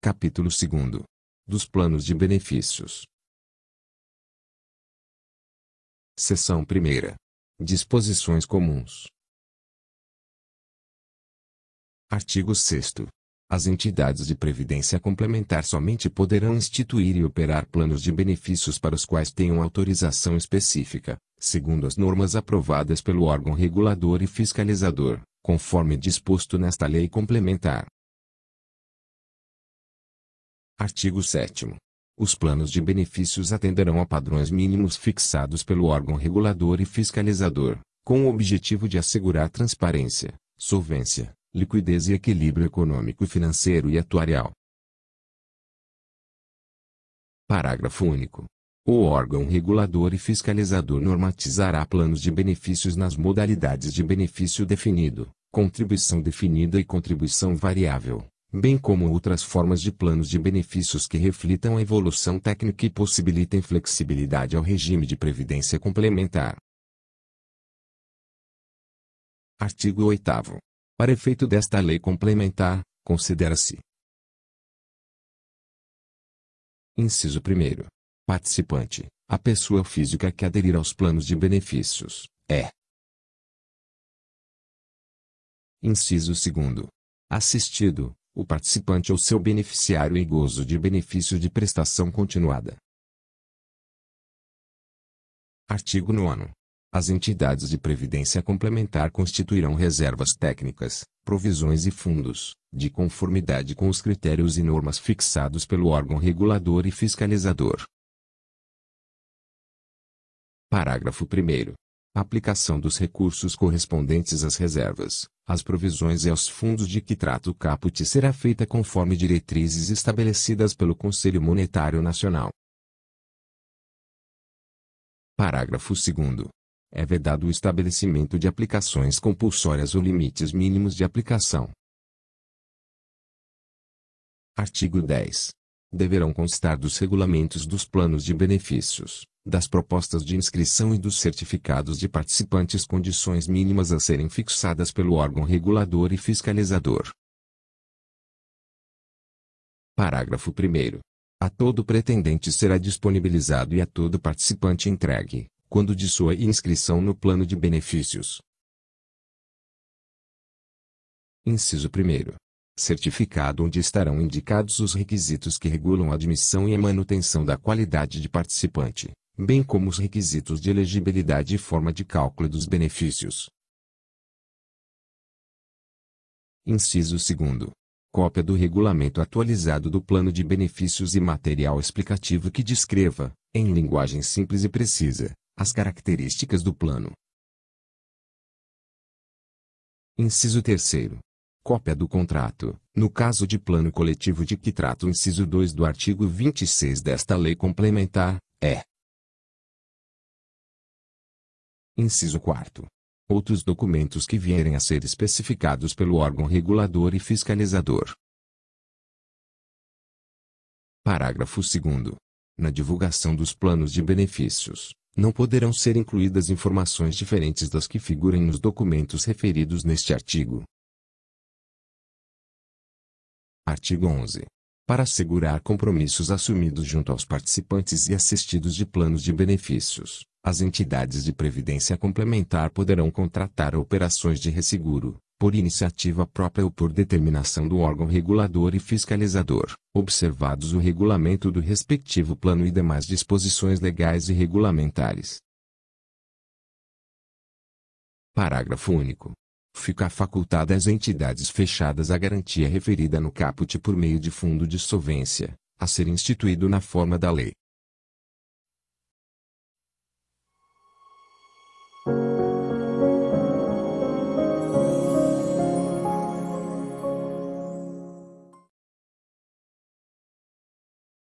Capítulo 2 Dos planos de benefícios. Seção 1 Disposições comuns. Artigo 6 As entidades de previdência complementar somente poderão instituir e operar planos de benefícios para os quais tenham autorização específica, segundo as normas aprovadas pelo órgão regulador e fiscalizador, conforme disposto nesta lei complementar. Artigo 7 Os planos de benefícios atenderão a padrões mínimos fixados pelo órgão regulador e fiscalizador, com o objetivo de assegurar transparência, solvência, liquidez e equilíbrio econômico financeiro e atuarial. Parágrafo único. O órgão regulador e fiscalizador normatizará planos de benefícios nas modalidades de benefício definido, contribuição definida e contribuição variável, bem como outras formas de planos de benefícios que reflitam a evolução técnica e possibilitem flexibilidade ao regime de previdência complementar. Artigo 8. Para efeito desta lei complementar, considera-se: Inciso 1. Participante: a pessoa física que aderir aos planos de benefícios, é. Inciso 2. Assistido, o participante ou seu beneficiário em gozo de benefício de prestação continuada. Artigo 9. As entidades de previdência complementar constituirão reservas técnicas, provisões e fundos, de conformidade com os critérios e normas fixados pelo órgão regulador e fiscalizador. Parágrafo 1 aplicação dos recursos correspondentes às reservas, às provisões e aos fundos de que trata o caput será feita conforme diretrizes estabelecidas pelo Conselho Monetário Nacional. Parágrafo 2 é vedado o estabelecimento de aplicações compulsórias ou limites mínimos de aplicação. Artigo 10. Deverão constar dos regulamentos dos planos de benefícios, das propostas de inscrição e dos certificados de participantes condições mínimas a serem fixadas pelo órgão regulador e fiscalizador. Parágrafo 1. A todo pretendente será disponibilizado e a todo participante entregue, quando de sua inscrição no plano de benefícios. Inciso 1. Certificado onde estarão indicados os requisitos que regulam a admissão e a manutenção da qualidade de participante, bem como os requisitos de elegibilidade e forma de cálculo dos benefícios. Inciso 2. Cópia do regulamento atualizado do plano de benefícios e material explicativo que descreva, em linguagem simples e precisa, as características do plano. Inciso 3. Cópia do contrato, no caso de plano coletivo de que trata o inciso 2 do artigo 26 desta lei complementar, é, Inciso 4. Outros documentos que vierem a ser especificados pelo órgão regulador e fiscalizador. Parágrafo 2. Na divulgação dos planos de benefícios, não poderão ser incluídas informações diferentes das que figurem nos documentos referidos neste artigo. Artigo 11. Para assegurar compromissos assumidos junto aos participantes e assistidos de planos de benefícios, as entidades de previdência complementar poderão contratar operações de resseguro, por iniciativa própria ou por determinação do órgão regulador e fiscalizador, observados o regulamento do respectivo plano e demais disposições legais e regulamentares. Parágrafo único. Fica facultada às entidades fechadas a garantia referida no caput por meio de fundo de solvência, a ser instituído na forma da lei.